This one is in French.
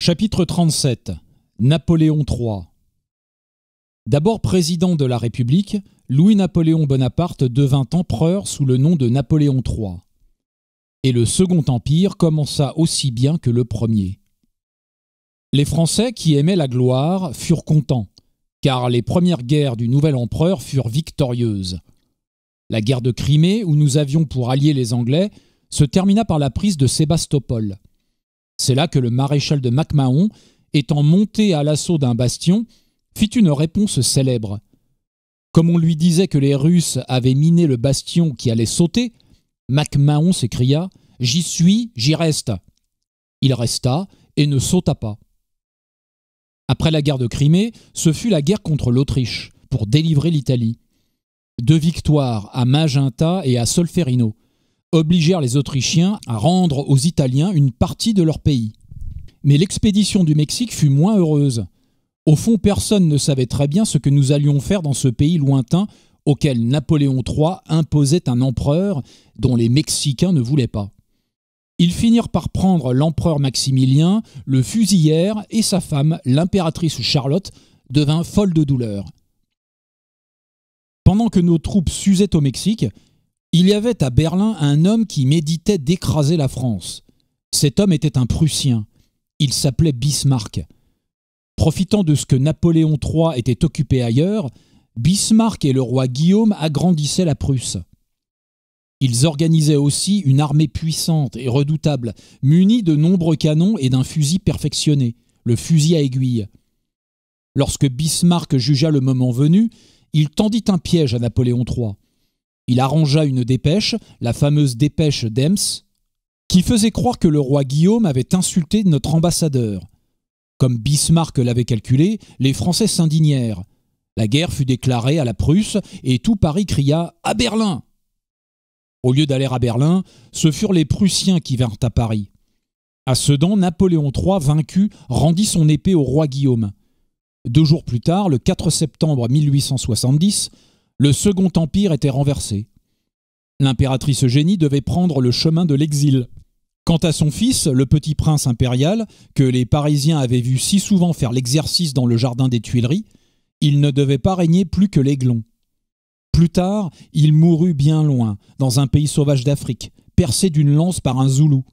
Chapitre 37 Napoléon III D'abord président de la République, Louis-Napoléon Bonaparte devint empereur sous le nom de Napoléon III. Et le Second Empire commença aussi bien que le premier. Les Français qui aimaient la gloire furent contents, car les premières guerres du nouvel empereur furent victorieuses. La guerre de Crimée, où nous avions pour alliés les Anglais, se termina par la prise de Sébastopol. C'est là que le maréchal de MacMahon, étant monté à l'assaut d'un bastion, fit une réponse célèbre. Comme on lui disait que les Russes avaient miné le bastion qui allait sauter, MacMahon s'écria J'y suis, j'y reste. Il resta et ne sauta pas. Après la guerre de Crimée, ce fut la guerre contre l'Autriche, pour délivrer l'Italie. Deux victoires à Magenta et à Solferino obligèrent les Autrichiens à rendre aux Italiens une partie de leur pays. Mais l'expédition du Mexique fut moins heureuse. Au fond, personne ne savait très bien ce que nous allions faire dans ce pays lointain auquel Napoléon III imposait un empereur dont les Mexicains ne voulaient pas. Ils finirent par prendre l'empereur Maximilien, le fusillèrent et sa femme, l'impératrice Charlotte, devint folle de douleur. Pendant que nos troupes s'usaient au Mexique, il y avait à Berlin un homme qui méditait d'écraser la France. Cet homme était un Prussien. Il s'appelait Bismarck. Profitant de ce que Napoléon III était occupé ailleurs, Bismarck et le roi Guillaume agrandissaient la Prusse. Ils organisaient aussi une armée puissante et redoutable, munie de nombreux canons et d'un fusil perfectionné, le fusil à aiguille. Lorsque Bismarck jugea le moment venu, il tendit un piège à Napoléon III il arrangea une dépêche, la fameuse dépêche d'Ems, qui faisait croire que le roi Guillaume avait insulté notre ambassadeur. Comme Bismarck l'avait calculé, les Français s'indignèrent. La guerre fut déclarée à la Prusse et tout Paris cria À Berlin Au lieu d'aller à Berlin, ce furent les Prussiens qui vinrent à Paris. À Sedan, Napoléon III, vaincu, rendit son épée au roi Guillaume. Deux jours plus tard, le 4 septembre 1870, le Second Empire était renversé. L'impératrice Eugénie devait prendre le chemin de l'exil. Quant à son fils, le petit prince impérial, que les Parisiens avaient vu si souvent faire l'exercice dans le jardin des Tuileries, il ne devait pas régner plus que l'aiglon. Plus tard, il mourut bien loin, dans un pays sauvage d'Afrique, percé d'une lance par un zoulou.